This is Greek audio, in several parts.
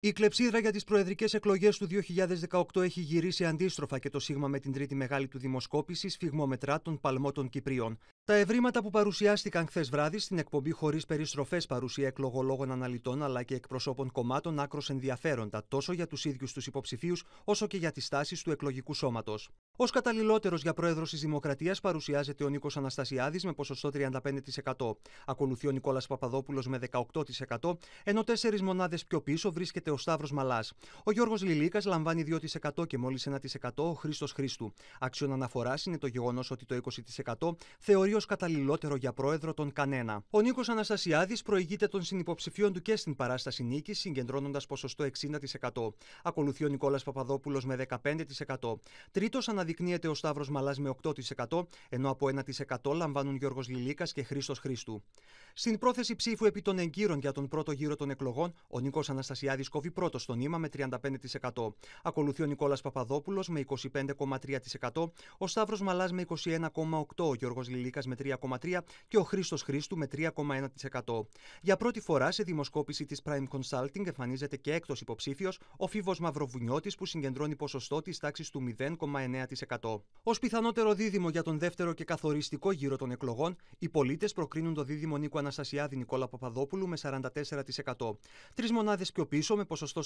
Η κλεψίδρα για τις προεδρικές εκλογές του 2018 έχει γυρίσει αντίστροφα και το σίγμα με την τρίτη μεγάλη του δημοσκόπησης σφιγμόμετρά των παλμών των Κυπρίων. Τα ευρήματα που παρουσιάστηκαν χθες βράδυ στην εκπομπή χωρίς περιστροφές παρουσία εκλογολόγων αναλυτών αλλά και εκπροσώπων κομμάτων άκρο ενδιαφέροντα τόσο για τους ίδιους τους υποψηφίους όσο και για τις τάσεις του εκλογικού σώματος. Ως καταλληλότερος για πρόεδρος της Δημοκρατίας παρουσιάζεται ο Νίκος Αναστασιάδης με ποσοστό 35%. Ακολουθεί ο Νικόλας Παπαδόπουλος με 18%, ενώ τέσσερις μονάδες πιο πίσω βρίσκεται ο Σταύρος Μαλάς. Ο Γιώργος Λιλίκας λαμβάνει 2% και μόλις 1% ο Χρήστος Χρήστου. Άξιον αναφοράς είναι το γεγονός ότι το 20% θεωρεί ως καταλληλότερο για πρόεδρο τον κανένα. Ο Νίκος Αναστασιάδης προηγείται των συνυποψηφίων του και στην παράσταση νίκης, συγκεντρώνοντας ποσοστό 60%. Ακολουθεί ο Νικόλας Παπαδόπουλος με 15%. Τρίτος αναδεικνύεται ο Σταύρος Μαλάς με 8%, ενώ από 1% λαμβάνουν Γιώργος Λιλίκας και Χρήστος Χρήστου. Στην πρόθεση ψήφου επί των εγκύρων για τον πρώτο γύρο των εκλογών, ο Νίκος Αναστασιάδης Σκοβή πρώτο στο νήμα με 35%. Ακολουθεί ο Νικόλας Παπαδόπουλος με 25,3%, ο Σταύρος Μαλάς με 21,8%, ο Γιώργος Λιλίκας με 3,3% και ο Χρήστος Χρήστου με 3,1%. Για πρώτη φορά σε δημοσκόπηση της Prime Consulting εμφανίζεται και έκτος υποψήφιος ο Φίβος Μαυροβουνιώτης που συγκεντρώνει ποσοστό της τάξης του 0,9%. Ως πιθανότερο δίδυμο για τον δεύτερο και καθοριστικό γύρο των εκλογών, οι πολίτες προκρίνουν το δίδυμο Νίκο Αναστασιάδη Νικόλα Παπαδόπουλου με 44%. Τρεις μονάδες πιο πίσω με ποσοστό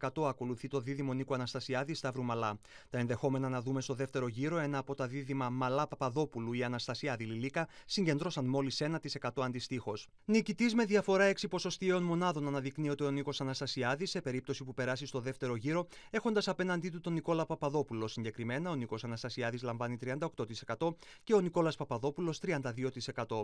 41% ακολουθεί το δίδυμο Νίκο Αναστασιάδη Σταύρου Μαλά. Τα ενδεχόμενα να δούμε στο δεύτερο γύρο ένα από τα δίδυμα Μαλά Παπαδόπουλου ή Αναστασιάδη Λιλίκα συγκεντρώσαν μόλις 1% αντιστοίχως. Νικητής με διαφορά 6 ποσοστίων μονάδων αναδεικνύεται ο Νίκος Αναστασιάδης σε περίπτωση που περάσει στο δεύτερο γύρο, έχοντας απέναντί του τον Νικόλα Παπαδόπουλο. Συγκεκριμένα, ο Νίκος Αναστασιάδης λαμβάνει 38% και ο Νικόλας Παπαδόπουλος 32%.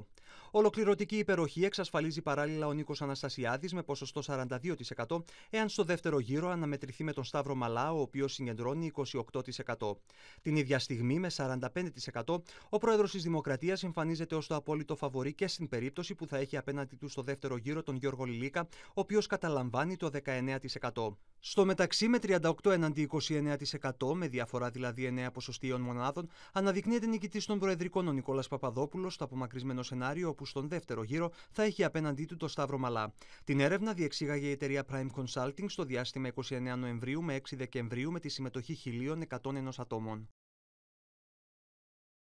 Ολοκληρωτική υπεροχή εξασφαλίζει παράλληλα ο Νίκος Αναστασιάδης με ποσοστό 42% εάν στο δεύτερο γύρο αναμετρηθεί με τον Σταύρο Μαλά, ο οποίος συγκεντρώνει 28%. Την ίδια στιγμή, με 45%, ο πρόεδρος της Δημοκρατίας εμφανίζεται ως το απόλυτο φαβορή και στην περίπτωση που θα έχει απέναντι του στο δεύτερο γύρο τον Γιώργο Λιλίκα, ο οποίος καταλαμβάνει το 19%. Στο μεταξύ, με 38 εναντί 29% με διαφορά δηλαδή 9 ποσοστίων μονάδων, αναδεικνύεται νικητής των Προεδρικών ο Νικόλας Παπαδόπουλος στο απομακρυσμένο σενάριο, όπου στον δεύτερο γύρο θα έχει απέναντί του το Σταύρο Μαλά. Την έρευνα διεξήγαγε η εταιρεία Prime Consulting στο διάστημα 29 Νοεμβρίου με 6 Δεκεμβρίου με τη συμμετοχή 1.101 ατόμων.